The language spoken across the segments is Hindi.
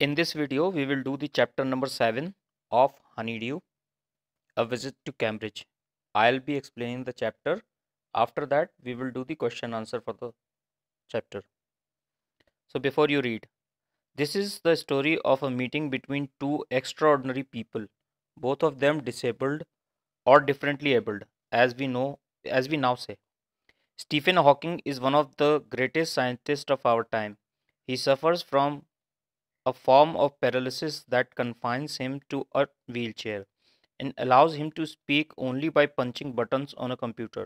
In this video, we will do the chapter number 7 of Honeydew, A Visit to Cambridge. I'll be explaining the chapter. After that, we will do the question answer for the chapter. So before you read, this is the story of a meeting between two extraordinary people, both of them disabled or differently abled, as we know, as we now say. Stephen Hawking is one of the greatest scientists of our time. He suffers from a form of paralysis that confines him to a wheelchair and allows him to speak only by punching buttons on a computer,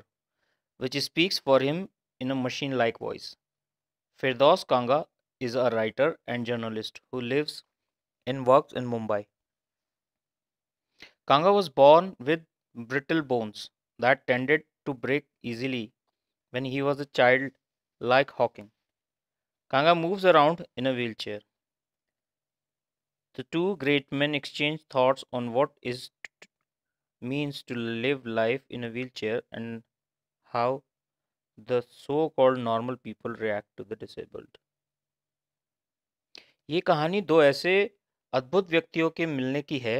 which speaks for him in a machine like voice. Firdaus Kanga is a writer and journalist who lives and works in Mumbai. Kanga was born with brittle bones that tended to break easily when he was a child, like Hawking. Kanga moves around in a wheelchair. The two great men exchange thoughts on what it means to live life in a wheelchair and how the so-called normal people react to the disabled. ये कहानी दो ऐसे अद्भुत व्यक्तियों के मिलने की है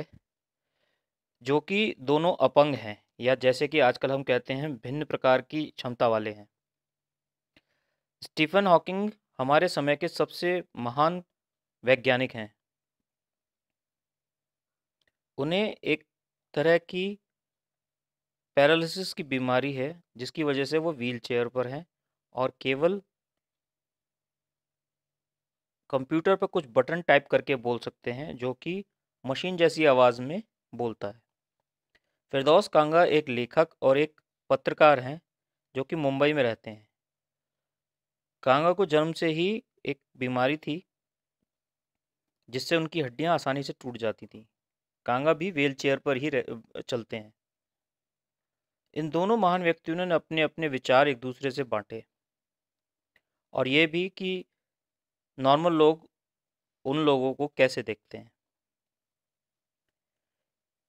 जो कि दोनों अपंग हैं या जैसे कि आजकल हम कहते हैं भिन्न प्रकार की क्षमता वाले हैं स्टीफन हॉकिंग हमारे समय के सबसे महान वैज्ञानिक हैं उन्हें एक तरह की पैरालिसिस की बीमारी है जिसकी वजह से वो व्हीलचेयर पर हैं और केवल कंप्यूटर पर कुछ बटन टाइप करके बोल सकते हैं जो कि मशीन जैसी आवाज़ में बोलता है फिरदौस कांगा एक लेखक और एक पत्रकार हैं जो कि मुंबई में रहते हैं कांगा को जन्म से ही एक बीमारी थी जिससे उनकी हड्डियां आसानी से टूट जाती थीं कांगा भी व्हील चेयर पर ही चलते हैं इन दोनों महान व्यक्तियों ने अपने अपने विचार एक दूसरे से बांटे और ये भी कि नॉर्मल लोग उन लोगों को कैसे देखते हैं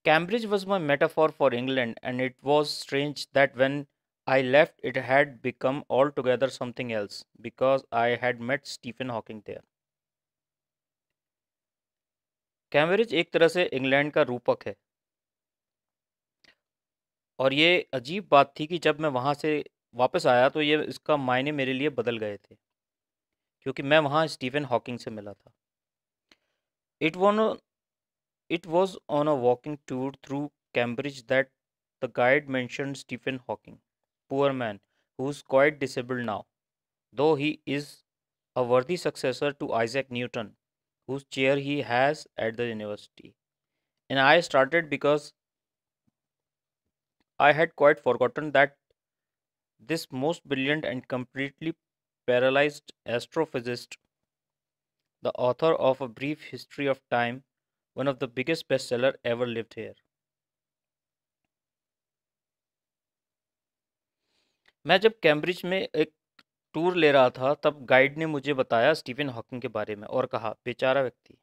Cambridge was my metaphor for England and it was strange that when I left it had become altogether something else because I had met Stephen Hawking there Cambridge एक तरह से इंग्लैंड का रूपक है और ये अजीब बात थी कि जब मैं वहाँ से वापस आया तो ये इसका मायने मेरे लिए बदल गए थे क्योंकि मैं वहाँ स्टीफन हॉकिंग से मिला था it won it was on a walking tour through Cambridge that the guide mentioned Stephen Hawking poor man who is quite disabled now though he is a worthy successor to Isaac Newton whose chair he has at the university. And I started because I had quite forgotten that this most brilliant and completely paralyzed astrophysicist, the author of A Brief History of Time, one of the biggest bestseller ever lived here. मैं जब कैम्ब्रिज में एक टूर ले रहा था तब गाइड ने मुझे बताया स्टीफन हॉकिंग के बारे में और कहा बेचारा व्यक्ति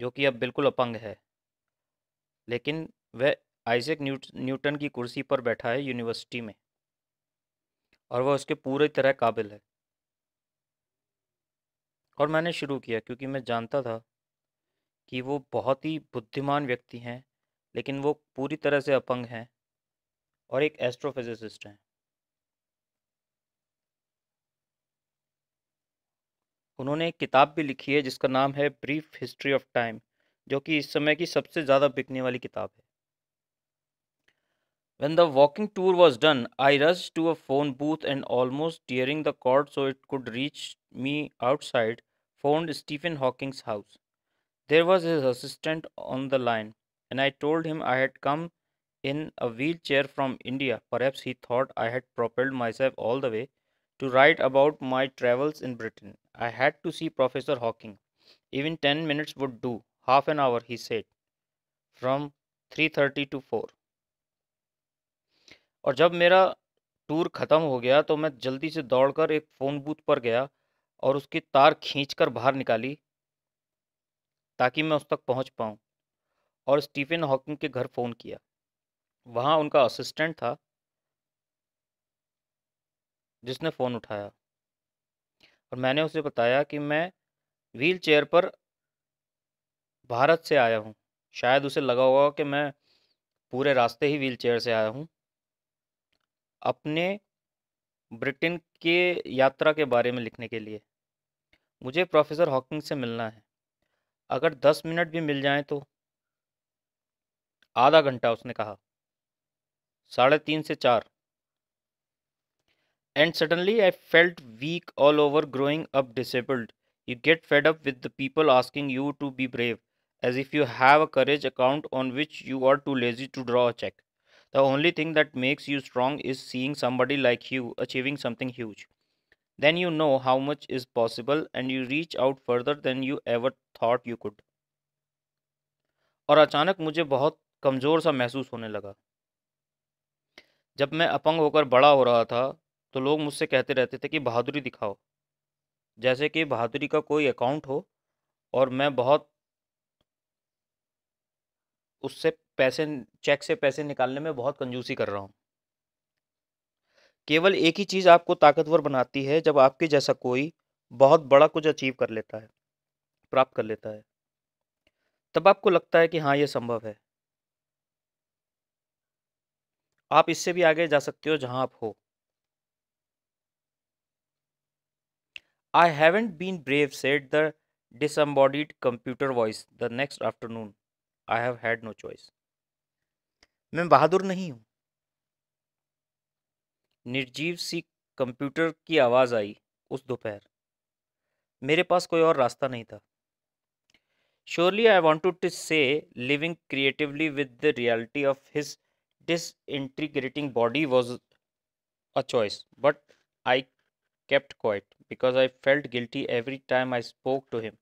जो कि अब बिल्कुल अपंग है लेकिन वह आइजक न्यूट, न्यूटन की कुर्सी पर बैठा है यूनिवर्सिटी में और वह उसके पूरी तरह काबिल है और मैंने शुरू किया क्योंकि मैं जानता था कि वो बहुत ही बुद्धिमान व्यक्ति हैं लेकिन वो पूरी तरह से अपंग हैं और एक एस्ट्रोफिजिसिस्ट हैं उन्होंने एक किताब भी लिखी है जिसका नाम है ब्रीफ हिस्ट्री ऑफ टाइम जो कि इस समय की सबसे ज़्यादा बिकने वाली किताब है when the walking tour was done I rushed to a phone booth and almost tearing the cord so it could reach me outside phone Stephen Hawking's house there was his assistant on the line and I told him I had come in a wheelchair from India perhaps he thought I had propelled myself all the way to write about my travels in Britain. I had to see Professor Hawking. Even 10 minutes would do. Half an hour, he said. From 3.30 to 4. और जब मेरा टूर ख़त्म हो गया तो मैं जल्दी से दौड़कर एक फ़ोन बूथ पर गया और उसकी तार खींचकर बाहर निकाली ताकि मैं उस तक पहुंच पाऊं और स्टीफन हॉकिंग के घर फ़ोन किया वहां उनका असिस्टेंट था जिसने फ़ोन उठाया और मैंने उसे बताया कि मैं व्हील चेयर पर भारत से आया हूँ शायद उसे लगा होगा कि मैं पूरे रास्ते ही व्हील चेयर से आया हूँ अपने ब्रिटेन के यात्रा के बारे में लिखने के लिए मुझे प्रोफेसर हॉकिंग से मिलना है अगर दस मिनट भी मिल जाए तो आधा घंटा उसने कहा साढ़े तीन से चार And suddenly I felt weak all over, growing up disabled. You get fed up with the people asking you to be brave, as if you have a courage account on which you are too lazy to draw a check. The only thing that makes you strong is seeing somebody like you achieving something huge. Then you know how much is possible and you reach out further than you ever thought you could. और अचानक मुझे बहुत कमज़ोर सा महसूस होने लगा जब मैं अपंग होकर बड़ा हो रहा था तो लोग मुझसे कहते रहते थे कि बहादुरी दिखाओ जैसे कि बहादुरी का कोई अकाउंट हो और मैं बहुत उससे पैसे चेक से पैसे निकालने में बहुत कंजूसी कर रहा हूँ केवल एक ही चीज़ आपको ताकतवर बनाती है जब आपके जैसा कोई बहुत बड़ा कुछ अचीव कर लेता है प्राप्त कर लेता है तब आपको लगता है कि हाँ ये संभव है आप इससे भी आगे जा सकते हो जहाँ आप हो I haven't been brave, said the disembodied computer voice the next afternoon. I have had no choice. मैं बहादुर नहीं हूँ निर्जीव सी कंप्यूटर की आवाज़ आई उस दोपहर मेरे पास कोई और रास्ता नहीं था surely I want to say living creatively with the reality of his disintegrating body was a choice, but I kept quiet because I felt guilty every time I spoke to him,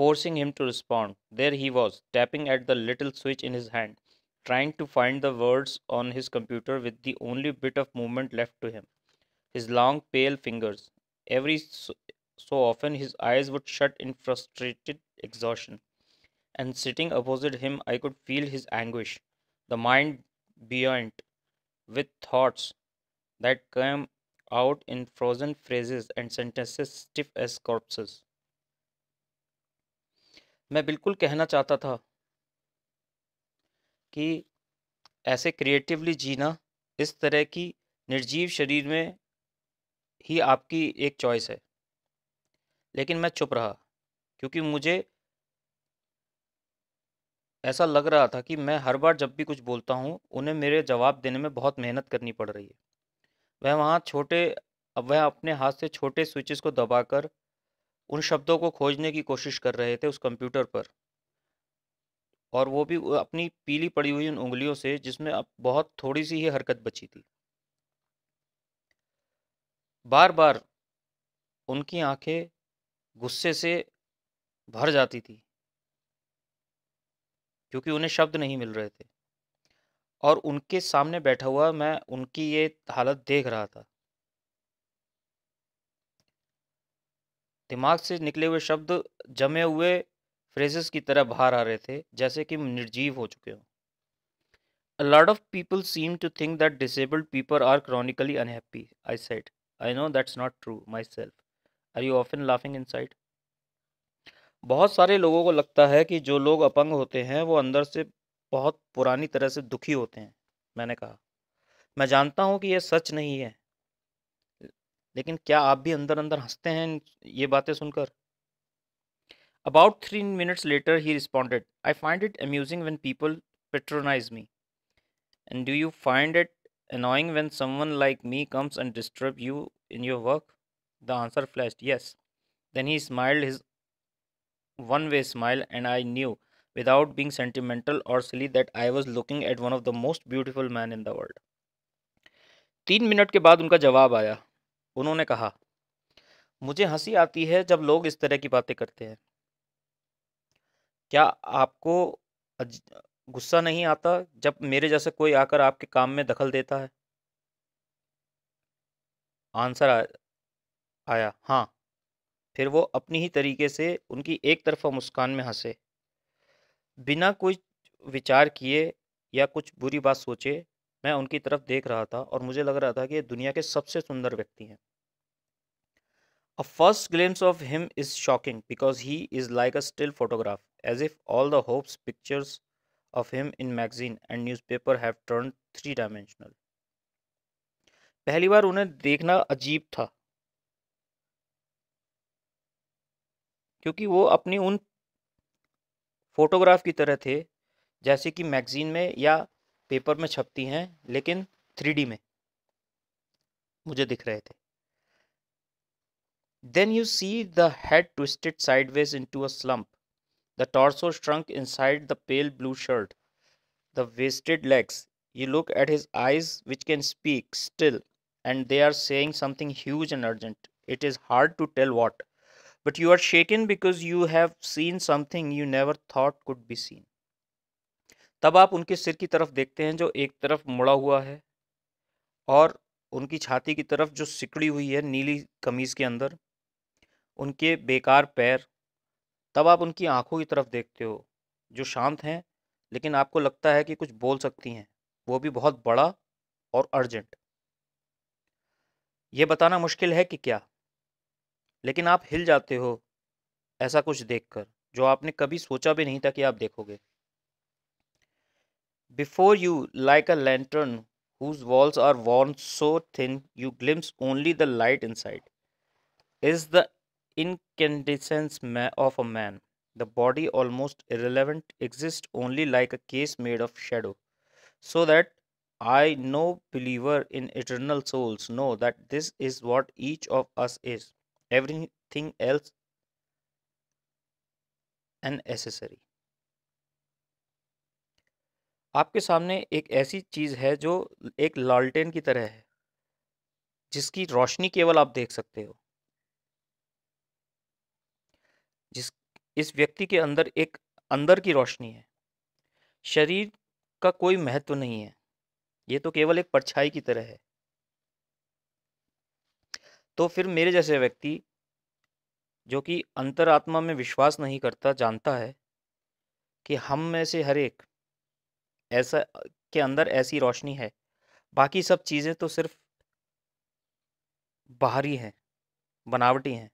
forcing him to respond. There he was, tapping at the little switch in his hand, trying to find the words on his computer with the only bit of movement left to him. His long, pale fingers. Every so, often his eyes would shut in frustrated exhaustion. And sitting opposite him, I could feel his anguish, the mind beyond, with thoughts that came out in frozen phrases and sentences stiff as corpses मैं बिल्कुल कहना चाहता था कि ऐसे क्रिएटिवली जीना इस तरह की निर्जीव शरीर में ही आपकी एक चॉइस है लेकिन मैं चुप रहा क्योंकि मुझे ऐसा लग रहा था कि मैं हर बार जब भी कुछ बोलता हूँ उन्हें मेरे जवाब देने में बहुत मेहनत करनी पड़ रही है वह वहाँ छोटे अब वह अपने हाथ से छोटे स्विचेस को दबाकर उन शब्दों को खोजने की कोशिश कर रहे थे उस कंप्यूटर पर और वो भी अपनी पीली पड़ी हुई उन उंगलियों से जिसमें अब बहुत थोड़ी सी ही हरकत बची थी बार बार उनकी आंखें गुस्से से भर जाती थी क्योंकि उन्हें शब्द नहीं मिल रहे थे और उनके सामने बैठा हुआ मैं उनकी ये हालत देख रहा था दिमाग से निकले हुए शब्द जमे हुए फ्रेजेस की तरह बाहर आ रहे थे जैसे कि निर्जीव हो चुके हों a lot of people seem to think that disabled people are chronically unhappy I said I know that's not true myself are you of laughing इन बहुत सारे लोगों को लगता है कि जो लोग अपंग होते हैं वो अंदर से बहुत पुरानी तरह से दुखी होते हैं मैंने कहा मैं जानता हूँ कि यह सच नहीं है लेकिन क्या आप भी अंदर अंदर हंसते हैं ये बातें सुनकर about three minutes later he responded I find it amusing when people patronise me and do you find it annoying when someone like me comes and disturb you in your work the answer flash yes then he smiled his one way smile and I knew without being sentimental or silly that I was looking at one of the most beautiful man in the world तीन मिनट के बाद उनका जवाब आया उन्होंने कहा मुझे हंसी आती है जब लोग इस तरह की बातें करते हैं क्या आपको गुस्सा नहीं आता जब मेरे जैसे कोई आकर आपके काम में दखल देता है आंसर आ, आया हाँ फिर वो अपनी ही तरीके से उनकी एक तरफा मुस्कान में हंसे बिना कुछ विचार किए या कुछ बुरी बात सोचे मैं उनकी तरफ देख रहा था और मुझे लग रहा था कि ये दुनिया के सबसे सुंदर व्यक्ति हैं a first glimpse of him is shocking because he is like a still photograph as if all the hopes pictures of him in magazine and newspaper have turn three dimensional पहली बार उन्हें देखना अजीब था क्योंकि वो अपनी उन फोटोग्राफ की तरह थे जैसे कि मैगजीन में या पेपर में छपती हैं लेकिन थ्री में मुझे दिख रहे थे then you see the head twisted sideways into a slump the torso shrunk inside the pale blue shirt the wasted legs you look at his eyes which can speak still and they are saying something huge and urgent it is hard to tell what but you are shaken because you have seen something you never thought could be seen तब आप उनके सिर की तरफ देखते हैं जो एक तरफ मुड़ा हुआ है और उनकी छाती की तरफ जो सिकड़ी हुई है नीली कमीज़ के अंदर उनके बेकार पैर तब आप उनकी आंखों की तरफ देखते हो जो शांत हैं लेकिन आपको लगता है कि कुछ बोल सकती हैं वो भी बहुत बड़ा और अर्जेंट ये बताना मुश्किल है कि क्या लेकिन आप हिल जाते हो ऐसा कुछ देखकर जो आपने कभी सोचा भी नहीं था कि आप देखोगे before you like a lantern whose walls are worn so thin you glimpse only the light inside is the incandescence of a man the body almost irrelevant exist only like a case made of shadow so that I no believer in eternal souls know that this is what each of us is everything else unnecessary आपके सामने एक ऐसी चीज़ है जो एक लालटेन की तरह है जिसकी रोशनी केवल आप देख सकते हो जिस इस व्यक्ति के अंदर एक अंदर की रोशनी है शरीर का कोई महत्व नहीं है ये तो केवल एक परछाई की तरह है तो फिर मेरे जैसे व्यक्ति जो कि अंतरात्मा में विश्वास नहीं करता जानता है कि हम में से हर एक ऐसा के अंदर ऐसी रोशनी है बाकी सब चीज़ें तो सिर्फ बाहरी हैं बनावटी हैं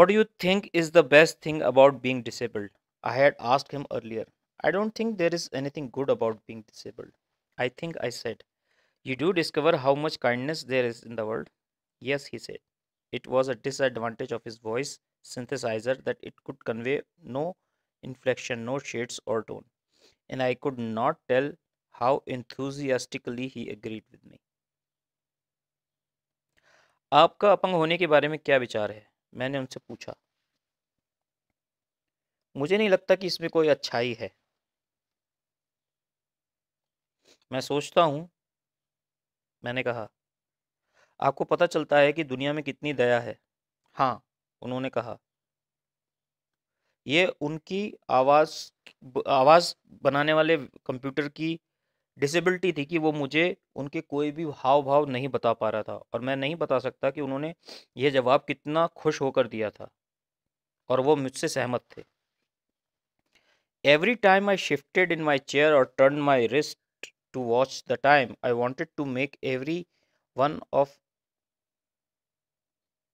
what you think is the best thing about being disabled I had ask him earlier I don't think there is thing good about being disabled I think I said you do discover how much kindness there is in the world yes he said it was a disadvantage of his voice synthesiser that it could convey no inflection no shades or tone and I could not tell how enthusiastically he agreed with me आपका अपंग होने के बारे में क्या विचार है मैंने उनसे पूछा मुझे नहीं लगता कि इसमें कोई अच्छाई है मैं सोचता हूँ मैंने कहा आपको पता चलता है कि दुनिया में कितनी दया है हाँ उन्होंने कहा यह उनकी आवाज़ आवाज़ बनाने वाले कंप्यूटर की डिसेबिलिटी थी कि वो मुझे उनके कोई भी हाव भाव नहीं बता पा रहा था और मैं नहीं बता सकता कि उन्होंने यह जवाब कितना खुश होकर दिया था और वो मुझसे सहमत थे every time I shifted in my chair or turn my wrist to watch the time. I wanted to make every one of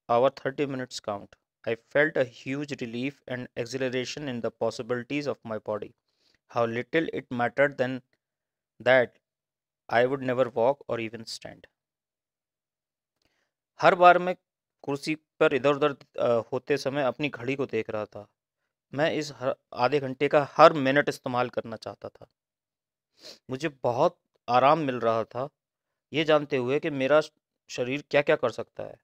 our 30 minutes count. I felt a huge relief and exhilaration in the possibilities of my body. How little it mattered then that I would never walk or even stand. हर बार मैं कुर्सी पर इधर उधर होते समय अपनी घड़ी को देख रहा था मैं इस हर आधे घंटे का हर मिनट इस्तेमाल करना चाहता था मुझे बहुत आराम मिल रहा था ये जानते हुए कि मेरा शरीर क्या क्या कर सकता है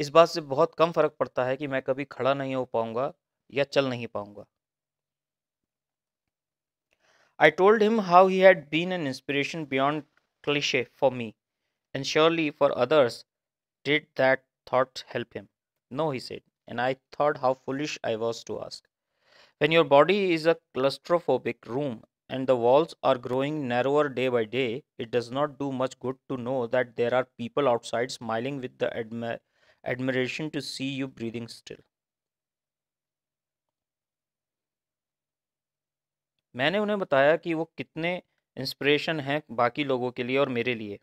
इस बात से बहुत कम फर्क पड़ता है कि मैं कभी खड़ा नहीं हो पाऊंगा या चल नहीं पाऊंगा I told him how he had been an inspiration beyond cliche for me and surely for others did that thought help him no he said and I thought how foolish I was to ask when your body is a claustrophobic room and the walls are growing narrower day by day, it does not do much good to know that there are people outside smiling with the admi admiration to see you breathing still. मैंने उन्हें बताया कि वो कितने इंस्पिरेशन हैं बाकी लोगों के लिए और मेरे लिए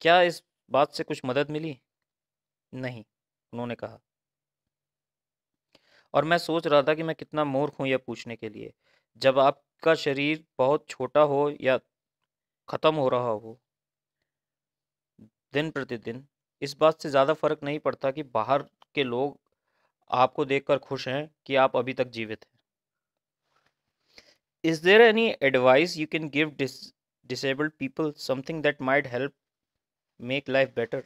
क्या इस बात से कुछ मदद मिली नहीं उन्होंने कहा और मैं सोच रहा था कि मैं कितना मूर्ख हूँ यह पूछने के लिए जब आपका शरीर बहुत छोटा हो या ख़त्म हो रहा हो दिन प्रतिदिन इस बात से ज़्यादा फर्क नहीं पड़ता कि बाहर के लोग आपको देखकर खुश हैं कि आप अभी तक जीवित हैं is there any advice you can give disabled people something that might help make life better.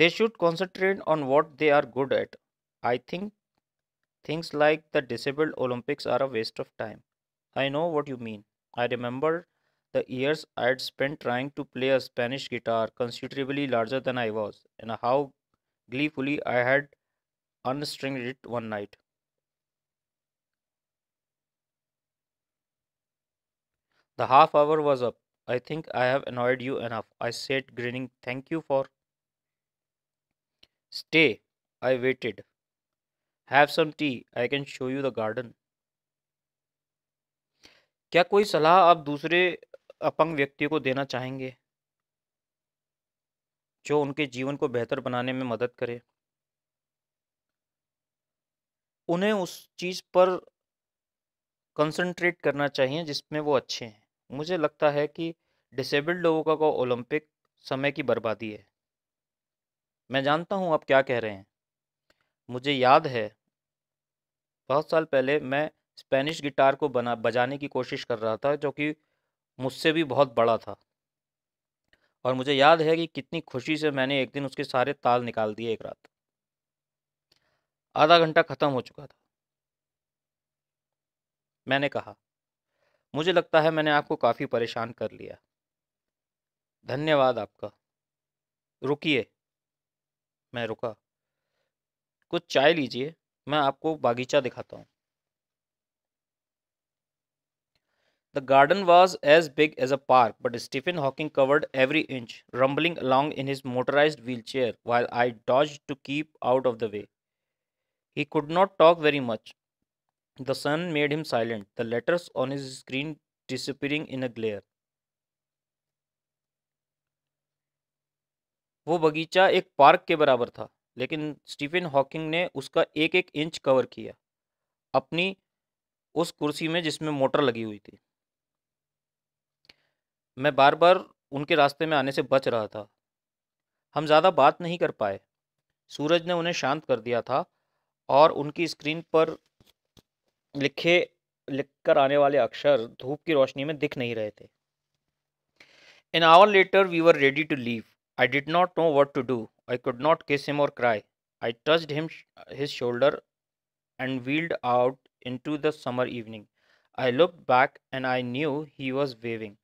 They should concentrate on what they are good at. I think Things like the disabled Olympics are a waste of time. I know what you mean. I remember the years I had spent trying to play a Spanish guitar considerably larger than I was, and how gleefully I had unstringed it one night. The half hour was up. I think I have annoyed you enough, I said, grinning. Thank you for. Stay. I waited. Have some tea I can show you the garden क्या कोई सलाह आप दूसरे अपंग व्यक्ति को देना चाहेंगे जो उनके जीवन को बेहतर बनाने में मदद करे उन्हें उस चीज़ पर कंसंट्रेट करना चाहिए जिसमें वो अच्छे हैं मुझे लगता है कि डिसेबल्ड लोगों का ओलंपिक समय की बर्बादी है मैं जानता हूँ आप क्या कह रहे हैं मुझे याद है बहुत साल पहले मैं स्पेनिश गिटार को बना बजाने की कोशिश कर रहा था जो कि मुझसे भी बहुत बड़ा था और मुझे याद है कि कितनी खुशी से मैंने एक दिन उसके सारे ताल निकाल दिए एक रात आधा घंटा ख़त्म हो चुका था मैंने कहा मुझे लगता है मैंने आपको काफ़ी परेशान कर लिया धन्यवाद आपका रुकिए मैं रुका कुछ चाय लीजिए मैं आपको बागीचा दिखाता हूँ the garden was as big as a park but Stephen Hawking covered every inch rumbling along in his motorise wheelchair while I dodge to keep out of the way he could not talk very much the sun made him silent the letters on his screen disappearing in a glare वो बगीचा एक पार्क के बराबर था लेकिन स्टीफन हॉकिंग ने उसका एक एक इंच कवर किया अपनी उस कुर्सी में जिसमें मोटर लगी हुई थी मैं बार बार उनके रास्ते में आने से बच रहा था हम ज़्यादा बात नहीं कर पाए सूरज ने उन्हें शांत कर दिया था और उनकी स्क्रीन पर लिखे लिख कर आने वाले अक्षर धूप की रोशनी में दिख नहीं रहे थे an hour later we were ready to leave I did not know what to do I could not kiss him or cry. I touched him his shoulder and wheeled out into the summer evening. I looked back and I knew he was waving,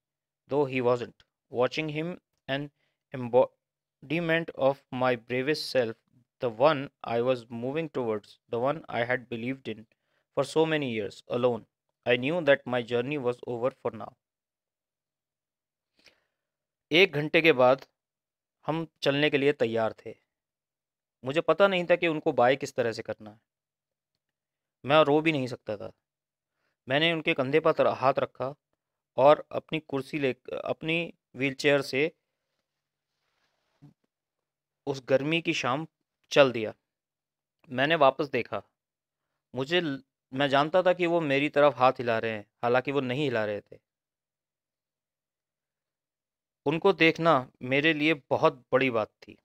though he wasn't. Watching him, an embodiment of my bravest self, the one I was moving towards, the one I had believed in for so many years alone. I knew that my journey was over for now. एक घंटे के बाद हम चलने के लिए तैयार थे मुझे पता नहीं था कि उनको बाय किस तरह से करना है मैं रो भी नहीं सकता था मैंने उनके कंधे पर हाथ रखा और अपनी कुर्सी ले अपनी व्हीलचेयर से उस गर्मी की शाम चल दिया मैंने वापस देखा मुझे मैं जानता था कि वो मेरी तरफ हाथ हिला रहे हैं हालांकि वो नहीं हिला रहे थे उनको देखना मेरे लिए बहुत बड़ी बात थी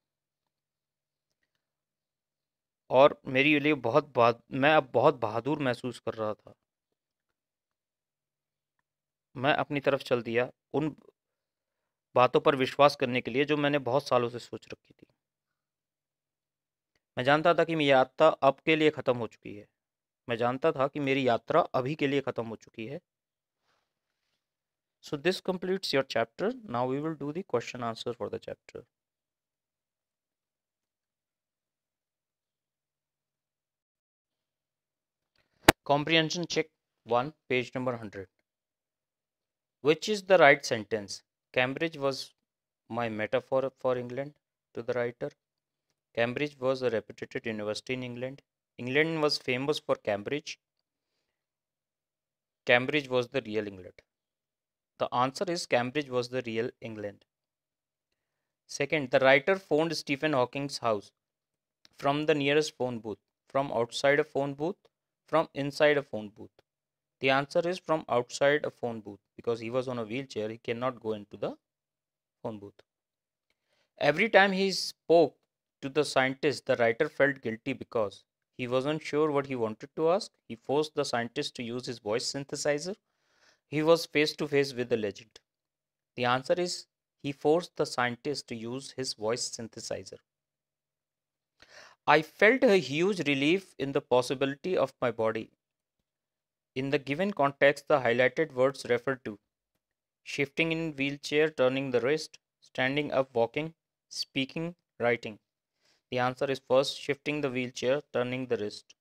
और मेरे लिए बहुत मैं अब बहुत बहादुर महसूस कर रहा था मैं अपनी तरफ चल दिया उन बातों पर विश्वास करने के लिए जो मैंने बहुत सालों से सोच रखी थी मैं जानता था कि मेरी यात्रा अब के लिए ख़त्म हो चुकी है मैं जानता था कि मेरी यात्रा अभी के लिए ख़त्म हो चुकी है so this completes your chapter now we will do the question answer for the chapter comprehension check 1 page number 100 which is the right sentence cambridge was my metaphor for england to the writer cambridge was a reputed university in england england was famous for cambridge cambridge was the real england the answer is Cambridge was the real England. Second, the writer phoned Stephen Hawking's house from the nearest phone booth, from outside a phone booth, from inside a phone booth. The answer is from outside a phone booth because he was on a wheelchair, he cannot go into the phone booth. Every time he spoke to the scientist, the writer felt guilty because he wasn't sure what he wanted to ask. He forced the scientist to use his voice synthesizer he was face to face with the legend? The answer is he forced the scientist to use his voice synthesizer. I felt a huge relief in the possibility of my body. In the given context, the highlighted words referred to shifting in wheelchair, turning the wrist, standing up, walking, speaking, writing. The answer is first shifting the wheelchair, turning the wrist.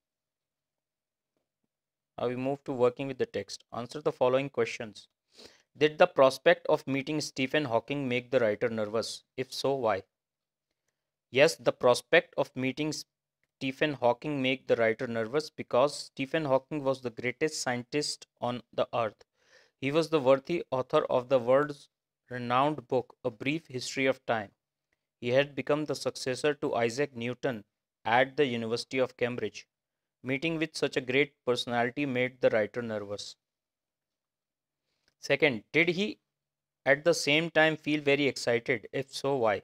Now we move to working with the text. Answer the following questions. Did the prospect of meeting Stephen Hawking make the writer nervous? If so, why? Yes, the prospect of meeting Stephen Hawking make the writer nervous because Stephen Hawking was the greatest scientist on the earth. He was the worthy author of the world's renowned book, A Brief History of Time. He had become the successor to Isaac Newton at the University of Cambridge. Meeting with such a great personality made the writer nervous. Second, did he at the same time feel very excited? If so, why?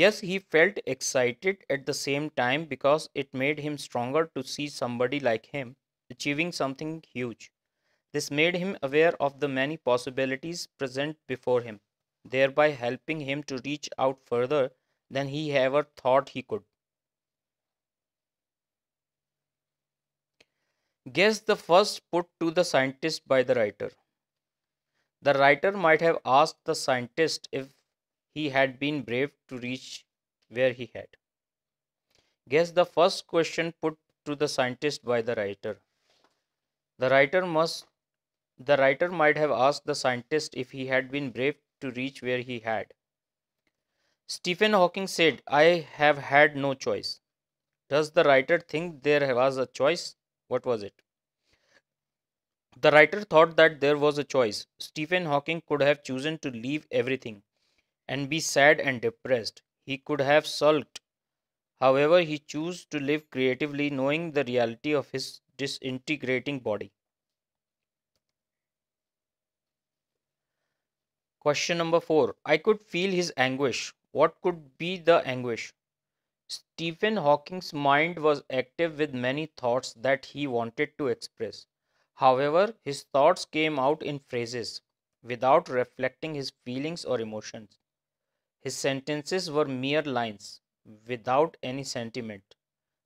Yes, he felt excited at the same time because it made him stronger to see somebody like him achieving something huge. This made him aware of the many possibilities present before him, thereby helping him to reach out further than he ever thought he could. Guess the first put to the scientist by the writer. The writer might have asked the scientist if he had been brave to reach where he had. Guess the first question put to the scientist by the writer. The writer must the writer might have asked the scientist if he had been brave to reach where he had. Stephen Hawking said, I have had no choice. Does the writer think there was a choice? What was it? The writer thought that there was a choice. Stephen Hawking could have chosen to leave everything and be sad and depressed. He could have sulked. However, he chose to live creatively, knowing the reality of his disintegrating body. Question number 4. I could feel his anguish. What could be the anguish? Stephen Hawking's mind was active with many thoughts that he wanted to express. However, his thoughts came out in phrases, without reflecting his feelings or emotions. His sentences were mere lines, without any sentiment.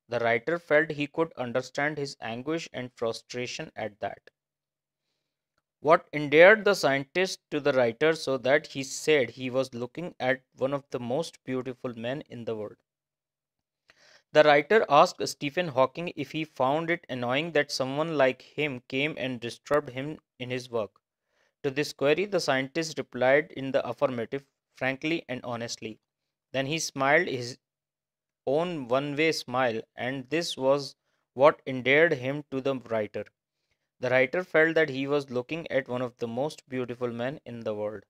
The writer felt he could understand his anguish and frustration at that. What endeared the scientist to the writer so that he said he was looking at one of the most beautiful men in the world. The writer asked Stephen Hawking if he found it annoying that someone like him came and disturbed him in his work. To this query, the scientist replied in the affirmative, frankly and honestly. Then he smiled his own one way smile, and this was what endeared him to the writer. The writer felt that he was looking at one of the most beautiful men in the world.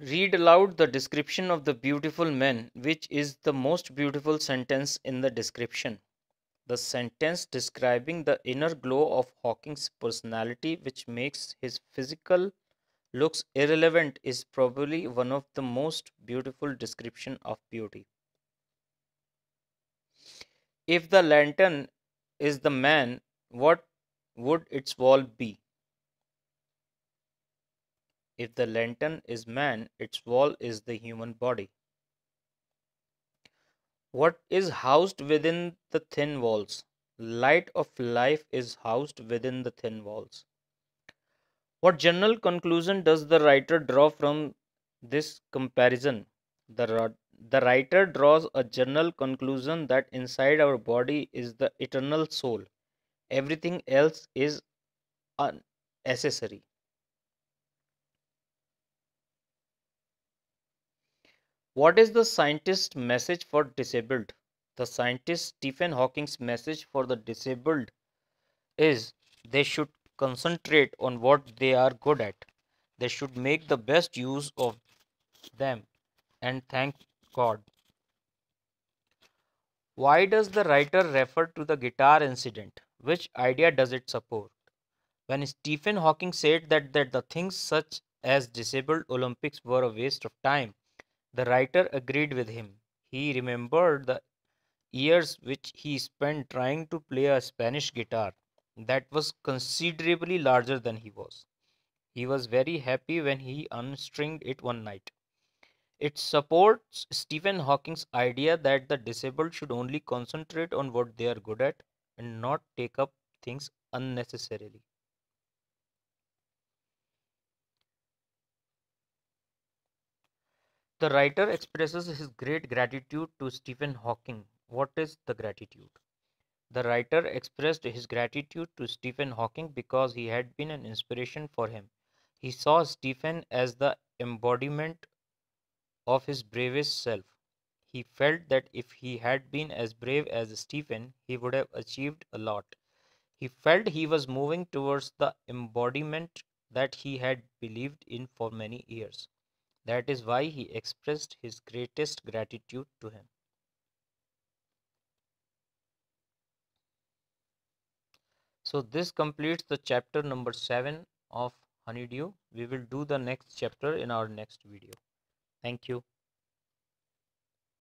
Read aloud the description of the beautiful men, which is the most beautiful sentence in the description. The sentence describing the inner glow of Hawking's personality, which makes his physical looks irrelevant, is probably one of the most beautiful description of beauty. If the lantern is the man, what would its wall be? If the lantern is man, its wall is the human body. What is housed within the thin walls? Light of life is housed within the thin walls. What general conclusion does the writer draw from this comparison? The, the writer draws a general conclusion that inside our body is the eternal soul. Everything else is unnecessary. What is the scientist's message for disabled? The scientist Stephen Hawking's message for the disabled is they should concentrate on what they are good at. They should make the best use of them and thank God. Why does the writer refer to the guitar incident? Which idea does it support? When Stephen Hawking said that, that the things such as disabled Olympics were a waste of time, the writer agreed with him. He remembered the years which he spent trying to play a Spanish guitar that was considerably larger than he was. He was very happy when he unstringed it one night. It supports Stephen Hawking's idea that the disabled should only concentrate on what they are good at and not take up things unnecessarily. The writer expresses his great gratitude to Stephen Hawking. What is the gratitude? The writer expressed his gratitude to Stephen Hawking because he had been an inspiration for him. He saw Stephen as the embodiment of his bravest self. He felt that if he had been as brave as Stephen, he would have achieved a lot. He felt he was moving towards the embodiment that he had believed in for many years. That is why he expressed his greatest gratitude to him. So this completes the chapter number 7 of Honeydew. We will do the next chapter in our next video. Thank you.